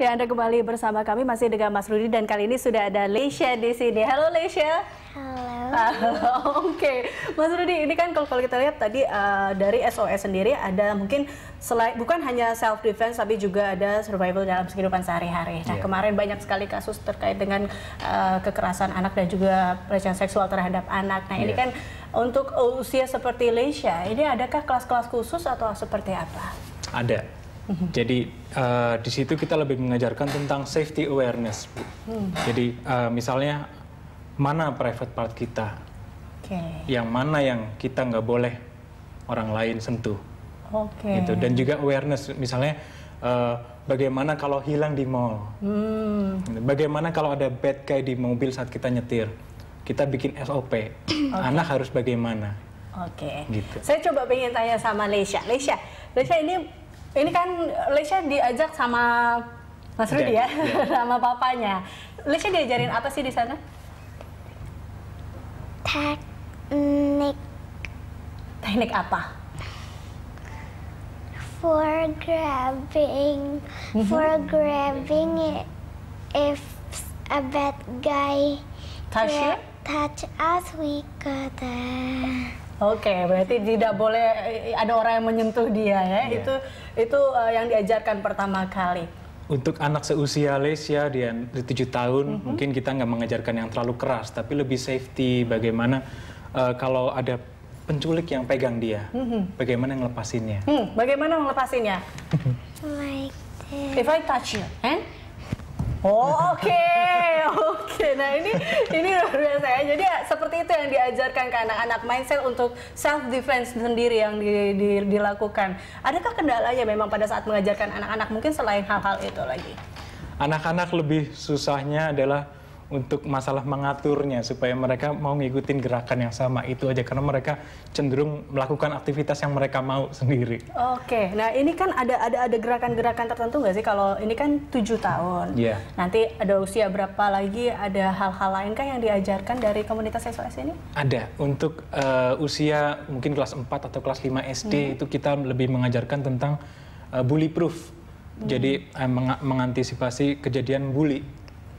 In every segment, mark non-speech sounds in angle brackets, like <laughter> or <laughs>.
Ya, Anda kembali bersama kami masih dengan Mas Rudi dan kali ini sudah ada Leisha di sini. Halo Leisha. Halo. Halo. <laughs> Oke. Okay. Mas Rudi, ini kan kalau, kita lihat tadi uh, dari SOS sendiri ada mungkin selain bukan hanya self defense tapi juga ada survival dalam kehidupan sehari-hari. Nah, yeah. kemarin banyak sekali kasus terkait dengan uh, kekerasan anak dan juga pelecehan seksual terhadap anak. Nah, yeah. ini iya. kan untuk usia seperti Leisha, ini adakah kelas-kelas khusus atau seperti apa? Ada Mhm. Jadi uh, di situ kita lebih mengajarkan tentang safety awareness, Bu. Hmm. Jadi uh, misalnya mana private part kita, okay. yang mana yang kita nggak boleh orang lain sentuh, okay. gitu. Dan juga awareness, misalnya uh, bagaimana kalau hilang di mall, hmm. Gitu. bagaimana kalau ada bad guy di mobil saat kita nyetir, kita bikin SOP, okay. anak harus bagaimana. Oke. Okay. Gitu. Saya coba pengen tanya sama Malaysia, Lesha, Lesha ini ini kan Lesha diajak sama Mas Rudi ya, ya. <laughs> sama papanya. Lesha diajarin apa sih di sana? Teknik. Teknik apa? For grabbing, mhm. for grabbing it if a bad guy touch, touch us, we gotta. Oke, okay, berarti tidak boleh eh, ada orang yang menyentuh dia ya. Yeah. Itu itu uh, yang diajarkan pertama kali. Untuk anak seusia Lesia dia tujuh tahun, mm -hmm. mungkin kita nggak mengajarkan yang terlalu keras, tapi lebih safety bagaimana uh, kalau ada penculik yang pegang dia, mm -hmm. bagaimana ngelepasinnya? Hmm, bagaimana ngelepasinnya? like this. If I touch you, eh? Oh, oke. Okay. <laughs> Oke. Okay. Nah, ini ini luar biasa ya. Jadi ya, seperti itu yang diajarkan ke anak-anak mindset untuk self defense sendiri yang di, di, dilakukan. Adakah kendalanya memang pada saat mengajarkan anak-anak mungkin selain hal-hal itu lagi? Anak-anak lebih susahnya adalah untuk masalah mengaturnya supaya mereka mau ngikutin gerakan yang sama itu aja karena mereka cenderung melakukan aktivitas yang mereka mau sendiri. Oke, nah ini kan ada ada ada gerakan-gerakan tertentu nggak sih kalau ini kan tujuh tahun. Iya. Yeah. Nanti ada usia berapa lagi? Ada hal-hal lain kan yang diajarkan dari komunitas SOS ini? Ada untuk uh, usia mungkin kelas 4 atau kelas 5 SD hmm. itu kita lebih mengajarkan tentang uh, bully proof. Hmm. Jadi eh, meng mengantisipasi kejadian bully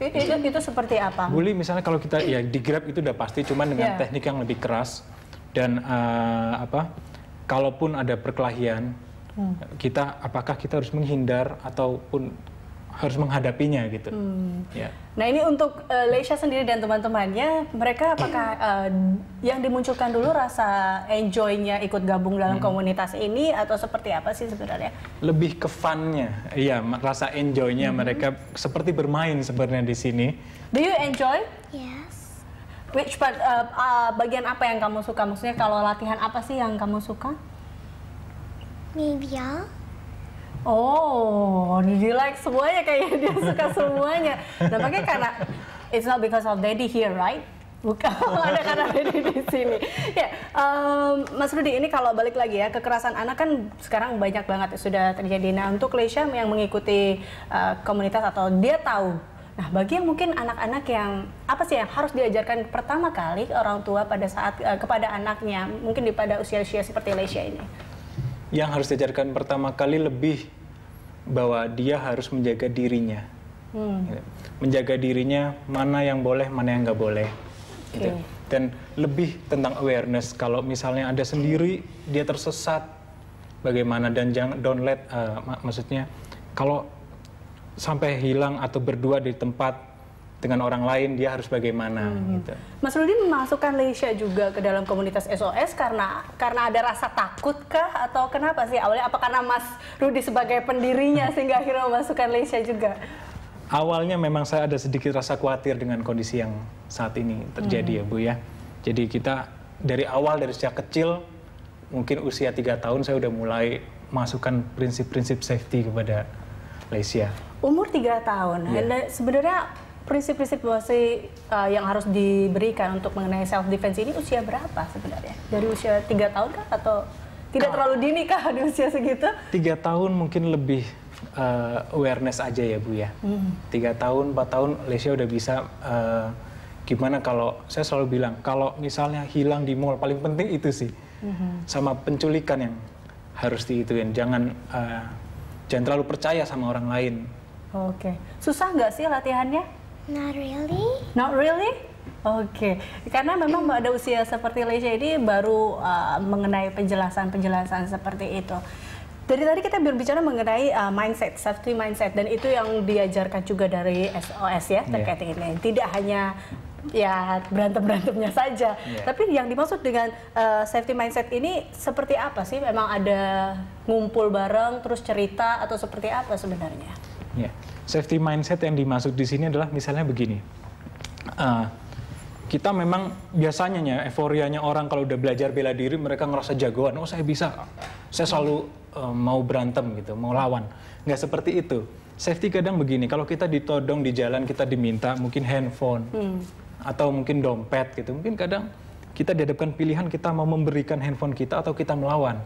itu, itu, itu seperti apa? Bully misalnya kalau kita ya di grab itu udah pasti, cuman dengan yeah. teknik yang lebih keras dan uh, apa? Kalaupun ada perkelahian, hmm. kita apakah kita harus menghindar ataupun harus menghadapinya gitu. Hmm. Ya. Nah ini untuk uh, Leisha sendiri dan teman-temannya, mereka apakah uh, yang dimunculkan dulu rasa enjoynya ikut gabung dalam hmm. komunitas ini atau seperti apa sih sebenarnya? Lebih ke funnya, iya rasa enjoynya hmm. mereka seperti bermain sebenarnya di sini. Do you enjoy? Yes. Which part, uh, uh, bagian apa yang kamu suka? Maksudnya kalau latihan apa sih yang kamu suka? Maybe ya. Oh, did you like semuanya kayaknya dia <laughs> suka semuanya. Nampaknya karena it's not because of Daddy here, right? Bukan <laughs> ada karena Daddy di sini. Ya, yeah. um, Mas Rudi ini kalau balik lagi ya kekerasan anak kan sekarang banyak banget ya, sudah terjadi. Nah untuk Leisha yang mengikuti uh, komunitas atau dia tahu. Nah bagi yang mungkin anak-anak yang apa sih yang harus diajarkan pertama kali orang tua pada saat uh, kepada anaknya mungkin di pada usia-usia seperti Leisha ini? yang harus diajarkan pertama kali lebih bahwa dia harus menjaga dirinya. Hmm. Gitu. Menjaga dirinya mana yang boleh, mana yang nggak boleh. Gitu. Dan lebih tentang awareness kalau misalnya ada sendiri dia tersesat bagaimana dan jangan don't let uh, mak maksudnya kalau sampai hilang atau berdua di tempat dengan orang lain dia harus bagaimana hmm. gitu. Mas Rudi memasukkan Leisha juga ke dalam komunitas SOS karena karena ada rasa takut kah atau kenapa sih awalnya apa karena Mas Rudi sebagai pendirinya <laughs> sehingga akhirnya memasukkan Leisha juga? Awalnya memang saya ada sedikit rasa khawatir dengan kondisi yang saat ini terjadi ya, hmm. ya Bu ya. Jadi kita dari awal dari sejak kecil mungkin usia tiga tahun saya udah mulai masukkan prinsip-prinsip safety kepada Leisha. Umur tiga tahun. yeah. Sebenarnya prinsip-prinsip basic uh, eh, yang harus diberikan untuk mengenai self defense ini usia berapa sebenarnya? Dari usia tiga tahun kah atau tidak Kalo, ah. terlalu dini kah di usia segitu? Tiga tahun mungkin lebih uh, awareness aja ya bu ya. Hmm. Tiga 3 tahun empat tahun Lesia udah bisa uh, gimana kalau saya selalu bilang kalau misalnya hilang di mall paling penting itu sih hmm. sama penculikan yang harus diituin jangan uh, jangan terlalu percaya sama orang lain. Oke, okay. susah nggak sih latihannya? Not really. Not really? Oke, okay. karena memang pada usia seperti Leisha ini baru uh, mengenai penjelasan-penjelasan seperti itu. Dari tadi kita berbicara mengenai uh, mindset, safety mindset, dan itu yang diajarkan juga dari SOS ya iya. terkait yeah. ini. Tidak hanya ya berantem berantemnya saja, yeah. tapi yang dimaksud dengan uh, safety mindset ini seperti apa sih? Memang ada ngumpul bareng, terus cerita atau seperti apa sebenarnya? Ya. Safety mindset yang dimaksud di sini adalah misalnya begini. Uh, kita memang biasanya ya euforianya orang kalau udah belajar bela diri mereka ngerasa jagoan. Oh saya bisa, saya selalu uh, mau berantem gitu, mau lawan. Nggak seperti itu. Safety kadang begini. Kalau kita ditodong di jalan kita diminta mungkin handphone hmm. atau mungkin dompet gitu. Mungkin kadang kita dihadapkan pilihan kita mau memberikan handphone kita atau kita melawan.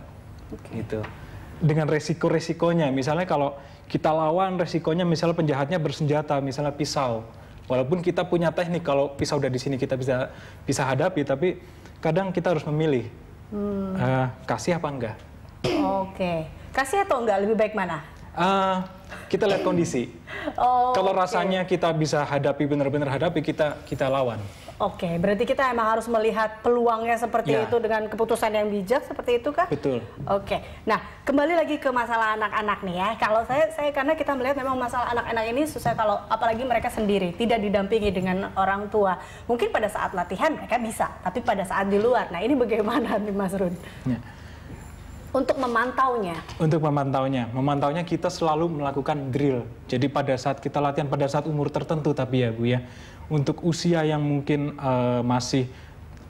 Okay. Gitu dengan resiko-resikonya. Misalnya kalau kita lawan resikonya misalnya penjahatnya bersenjata, misalnya pisau. Walaupun kita punya teknik kalau pisau udah di sini kita bisa bisa hadapi, tapi kadang kita harus memilih hmm. uh, kasih apa enggak. Oke, okay. kasih atau enggak lebih baik mana? Uh, kita lihat kondisi. <laughs> Oh, kalau okay. rasanya kita bisa hadapi benar-benar hadapi kita kita lawan. Oke, berarti kita emang harus melihat peluangnya seperti ya. itu dengan keputusan yang bijak seperti itu kah? Betul. Oke. Nah, kembali lagi ke masalah anak-anak nih ya. Kalau saya saya karena kita melihat memang masalah anak-anak ini susah kalau apalagi mereka sendiri tidak didampingi dengan orang tua. Mungkin pada saat latihan mereka bisa, tapi pada saat di luar. Nah, ini bagaimana nih Mas Run? Ya untuk memantaunya. Untuk memantaunya, memantaunya kita selalu melakukan drill. Jadi pada saat kita latihan pada saat umur tertentu tapi ya Bu ya, untuk usia yang mungkin uh, masih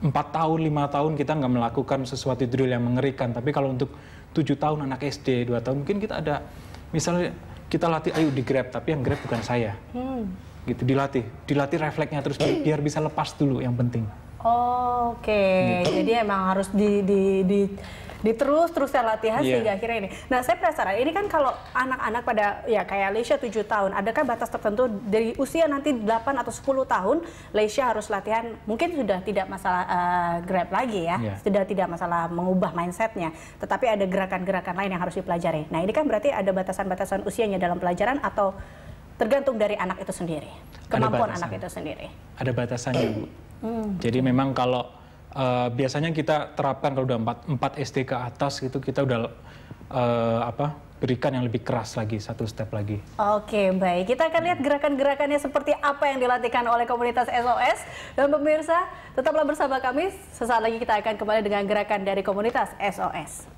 empat tahun, lima tahun kita nggak melakukan sesuatu drill yang mengerikan. Tapi kalau untuk tujuh tahun anak SD, dua tahun mungkin kita ada misalnya kita latih ayo di grab tapi yang grab bukan saya. Hmm. Gitu dilatih, dilatih refleksnya terus biar bisa lepas dulu yang penting. Oh, Oke, okay. gitu. jadi emang harus di, di, di diterus terusan latihan yeah. sehingga akhirnya ini. Nah saya penasaran ini kan kalau anak-anak pada ya kayak Leisha 7 tahun, adakah batas tertentu dari usia nanti 8 atau 10 tahun Leisha harus latihan mungkin sudah tidak masalah uh, grab lagi ya, yeah. sudah tidak masalah mengubah mindsetnya, tetapi ada gerakan-gerakan lain yang harus dipelajari. Nah ini kan berarti ada batasan-batasan usianya dalam pelajaran atau tergantung dari anak itu sendiri, kemampuan anak itu sendiri. Ada batasannya bu. Hmm. Jadi memang kalau Eh, biasanya kita terapkan kalau udah 4, 4 SD ke atas itu kita udah uh, apa berikan yang lebih keras lagi, satu step lagi. Oke, baik. Kita akan lihat gerakan-gerakannya seperti apa yang dilatihkan oleh komunitas SOS. Dan pemirsa, tetaplah bersama kami. Sesaat lagi kita akan kembali dengan gerakan dari komunitas SOS.